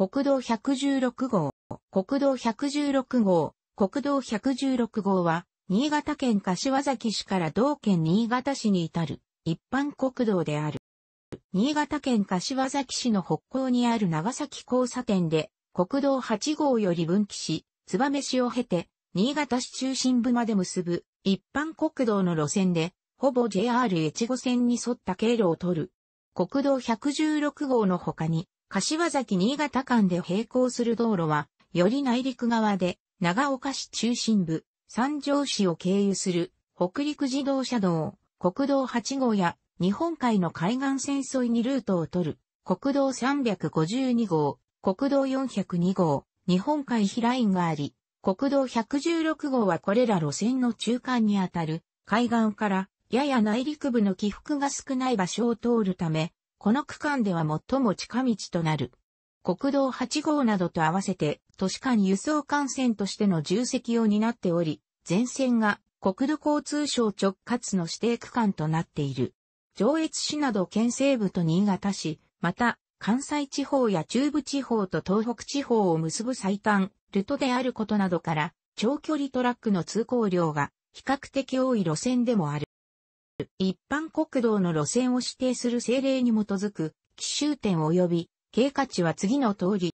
国道116号、国道116号、国道116号は、新潟県柏崎市から同県新潟市に至る一般国道である。新潟県柏崎市の北港にある長崎交差点で、国道8号より分岐し、燕市を経て、新潟市中心部まで結ぶ一般国道の路線で、ほぼ JR 越後線に沿った経路を取る。国道116号の他に、柏崎新潟間で並行する道路は、より内陸側で、長岡市中心部、三条市を経由する、北陸自動車道、国道8号や、日本海の海岸線沿いにルートを取る、国道352号、国道402号、日本海ヒラインがあり、国道116号はこれら路線の中間にあたる、海岸から、やや内陸部の起伏が少ない場所を通るため、この区間では最も近道となる。国道8号などと合わせて都市間輸送幹線としての重責を担っており、全線が国土交通省直轄の指定区間となっている。上越市など県西部と新潟市、また関西地方や中部地方と東北地方を結ぶ最短ルートであることなどから長距離トラックの通行量が比較的多い路線でもある。一般国道の路線を指定する政令に基づく、奇襲点及び、経過値は次の通り。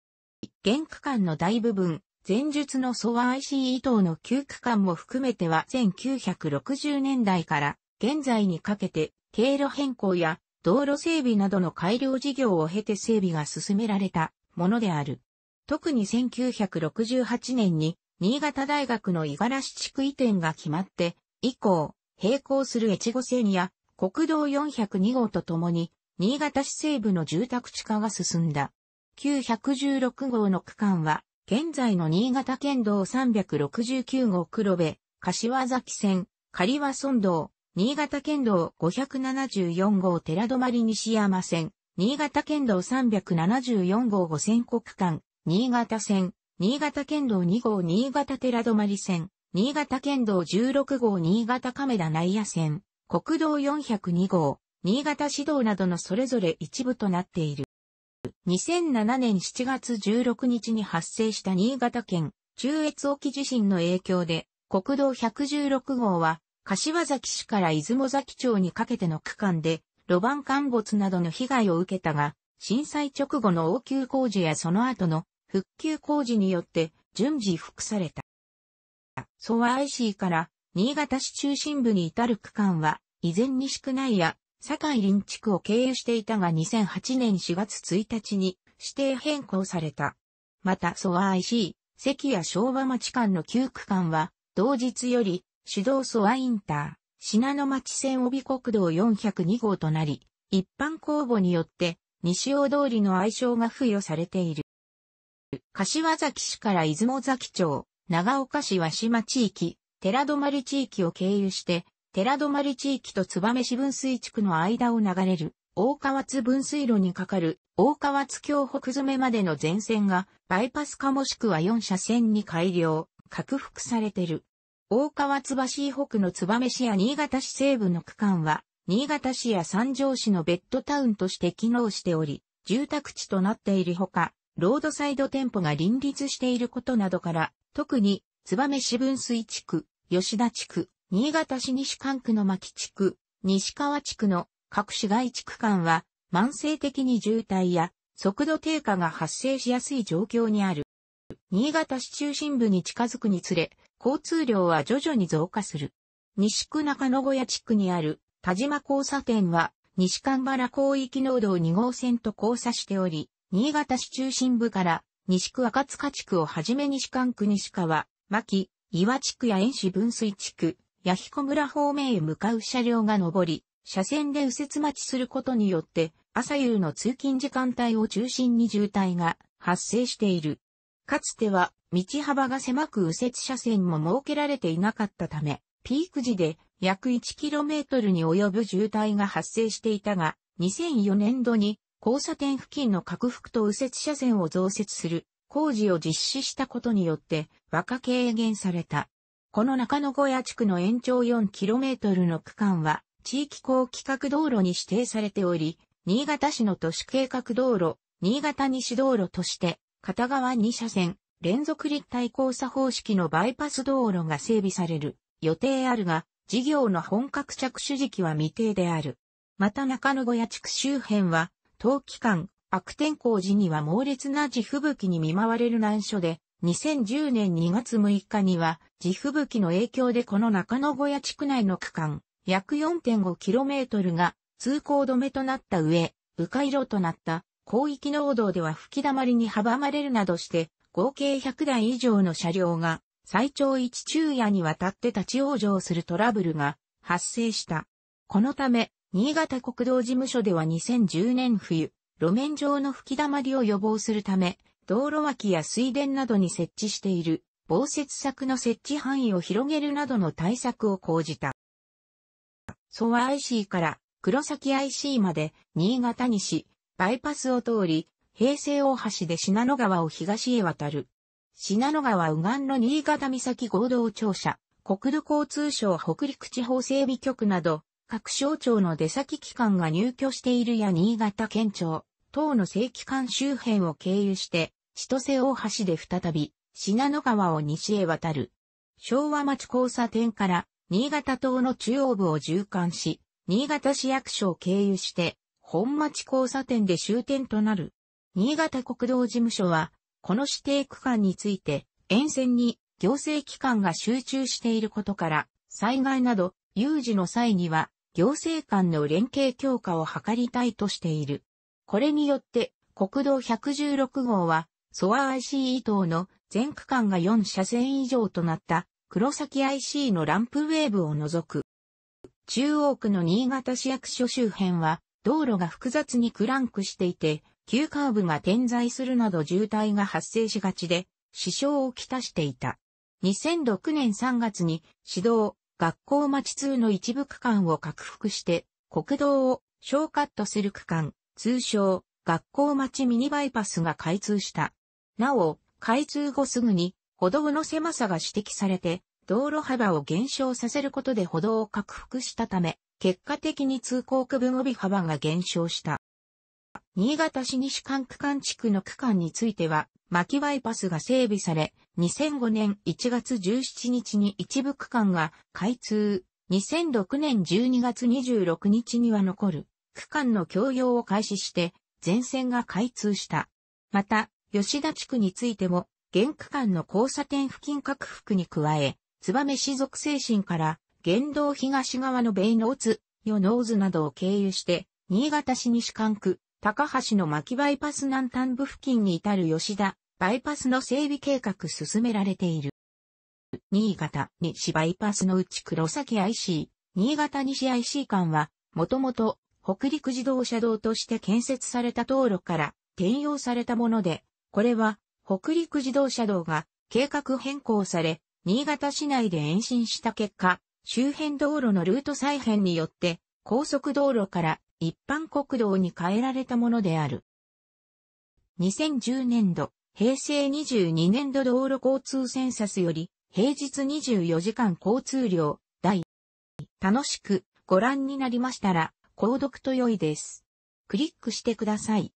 現区間の大部分、前述のソワ IC e 等の旧区間も含めては1960年代から現在にかけて経路変更や道路整備などの改良事業を経て整備が進められたものである。特に1968年に新潟大学の五十嵐地区移転が決まって以降、並行する越後線や国道402号とともに、新潟市西部の住宅地化が進んだ。916号の区間は、現在の新潟県道369号黒部、柏崎線、刈羽村道、新潟県道574号寺泊西山線、新潟県道374号五個区間、新潟線、新潟県道2号新潟寺泊線、新潟県道16号新潟亀田内野線、国道402号、新潟市道などのそれぞれ一部となっている。2007年7月16日に発生した新潟県中越沖地震の影響で、国道116号は、柏崎市から出雲崎町にかけての区間で、路盤陥没などの被害を受けたが、震災直後の応急工事やその後の復旧工事によって順次復された。ソワ IC から新潟市中心部に至る区間は、以前西区内や、堺林地区を経由していたが2008年4月1日に指定変更された。また、ソワ IC、関や昭和町間の9区間は、同日より、手動ソワインター、品野町線帯国道402号となり、一般公募によって、西尾通りの愛称が付与されている。柏崎市から出雲崎町、長岡市和島地域、寺泊地域を経由して、寺泊地域と燕市分水地区の間を流れる、大川津分水路に架かる、大川津峡北詰めまでの全線が、バイパスかもしくは4車線に改良、拡幅されてる。大川津橋北の燕市や新潟市西部の区間は、新潟市や三条市のベッドタウンとして機能しており、住宅地となっているほか、ロードサイド店舗が林立していることなどから、特に、燕市分水地区、吉田地区、新潟市西関区の牧地区、西川地区の各市街地区間は、慢性的に渋滞や速度低下が発生しやすい状況にある。新潟市中心部に近づくにつれ、交通量は徐々に増加する。西区中野小屋地区にある田島交差点は、西神原広域農道2号線と交差しており、新潟市中心部から西区赤塚地区をはじめ西関区西川、牧、岩地区や遠市分水地区、八彦村方面へ向かう車両が上り、車線で右折待ちすることによって、朝夕の通勤時間帯を中心に渋滞が発生している。かつては、道幅が狭く右折車線も設けられていなかったため、ピーク時で約 1km に及ぶ渋滞が発生していたが、2004年度に交差点付近の拡幅と右折車線を増設する工事を実施したことによって和化軽減された。この中野小屋地区の延長 4km の区間は地域公規格道路に指定されており、新潟市の都市計画道路、新潟西道路として片側2車線連続立体交差方式のバイパス道路が整備される予定あるが、事業の本格着手時期は未定である。また中野小屋地区周辺は冬期間、悪天候時には猛烈な地吹雪に見舞われる難所で、2010年2月6日には、地吹雪の影響でこの中野小屋地区内の区間、約 4.5km が通行止めとなった上、迂回路となった広域農道では吹き溜まりに阻まれるなどして、合計100台以上の車両が最長一昼夜にわたって立ち往生するトラブルが発生した。このため、新潟国道事務所では2010年冬、路面上の吹き溜まりを予防するため、道路脇や水田などに設置している防雪柵の設置範囲を広げるなどの対策を講じた。ソワ IC から黒崎 IC まで新潟西、バイパスを通り、平成大橋で信濃川を東へ渡る。信濃川右岸の新潟岬合同庁舎、国土交通省北陸地方整備局など、各省庁の出先機関が入居しているや新潟県庁、等の正規関周辺を経由して、千歳大橋で再び、信濃川を西へ渡る。昭和町交差点から、新潟島の中央部を縦貫し、新潟市役所を経由して、本町交差点で終点となる。新潟国道事務所は、この指定区間について、沿線に行政機関が集中していることから、災害など、有事の際には、行政間の連携強化を図りたいとしている。これによって、国道116号は、ソア IC 等の全区間が4車線以上となった黒崎 IC のランプウェーブを除く。中央区の新潟市役所周辺は道路が複雑にクランクしていて、急カーブが点在するなど渋滞が発生しがちで、支障をきたしていた。2006年3月に、指導、学校町2の一部区間を拡幅して、国道をショーカットする区間、通称、学校町ミニバイパスが開通した。なお、開通後すぐに、歩道の狭さが指摘されて、道路幅を減少させることで歩道を拡幅したため、結果的に通行区分帯幅が減少した。新潟市西管区間地区の区間については、巻きバイパスが整備され、2005年1月17日に一部区間が開通、2006年12月26日には残る区間の共用を開始して、全線が開通した。また、吉田地区についても、現区間の交差点付近拡幅に加え、燕市属精神から、原道東側の米農ヨ与ーズなどを経由して、新潟市西管区、高橋の巻バイパス南端部付近に至る吉田、バイパスの整備計画進められている。新潟西バイパスのうち黒崎 IC、新潟西 IC 間は、もともと北陸自動車道として建設された道路から転用されたもので、これは北陸自動車道が計画変更され、新潟市内で延伸した結果、周辺道路のルート再編によって高速道路から一般国道に変えられたものである。2010年度、平成22年度道路交通センサスより、平日24時間交通量、第、楽しくご覧になりましたら、購読と良いです。クリックしてください。